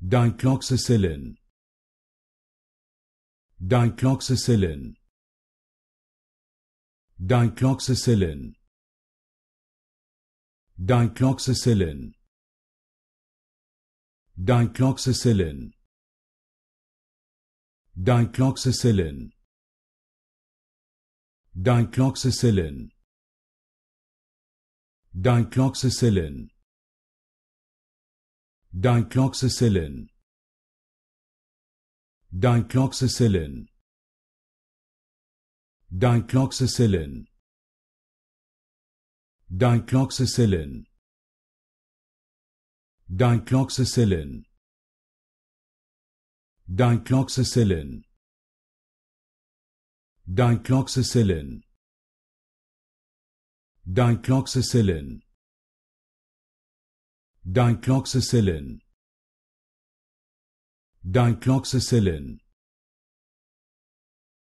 Dein Dein Dein Dein Dein Dein klokse klokse klokse klokse klokse cellen' Dein klokse Dunklokseselen. Dein klokse cellen Dicloxacillin. Dicloxacillin. Dicloxacillin. Dicloxacillin. Dicloxacillin. Dicloxacillin. Dicloxacillin. Dicloxacillin. Dicloxacillin. Dicloxacillin.